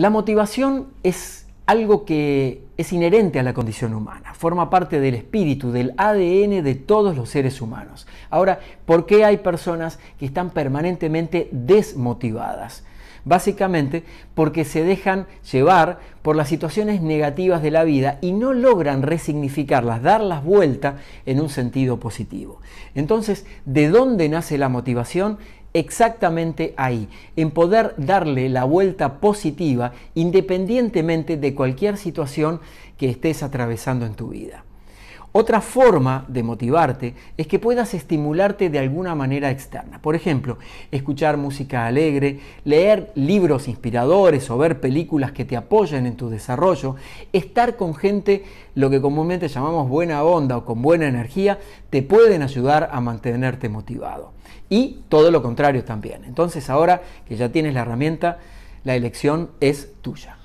La motivación es algo que es inherente a la condición humana, forma parte del espíritu, del ADN de todos los seres humanos. Ahora, ¿por qué hay personas que están permanentemente desmotivadas? Básicamente porque se dejan llevar por las situaciones negativas de la vida y no logran resignificarlas, darlas vuelta en un sentido positivo. Entonces, ¿de dónde nace la motivación? exactamente ahí, en poder darle la vuelta positiva independientemente de cualquier situación que estés atravesando en tu vida. Otra forma de motivarte es que puedas estimularte de alguna manera externa. Por ejemplo, escuchar música alegre, leer libros inspiradores o ver películas que te apoyen en tu desarrollo, estar con gente, lo que comúnmente llamamos buena onda o con buena energía, te pueden ayudar a mantenerte motivado. Y todo lo contrario también. Entonces ahora que ya tienes la herramienta, la elección es tuya.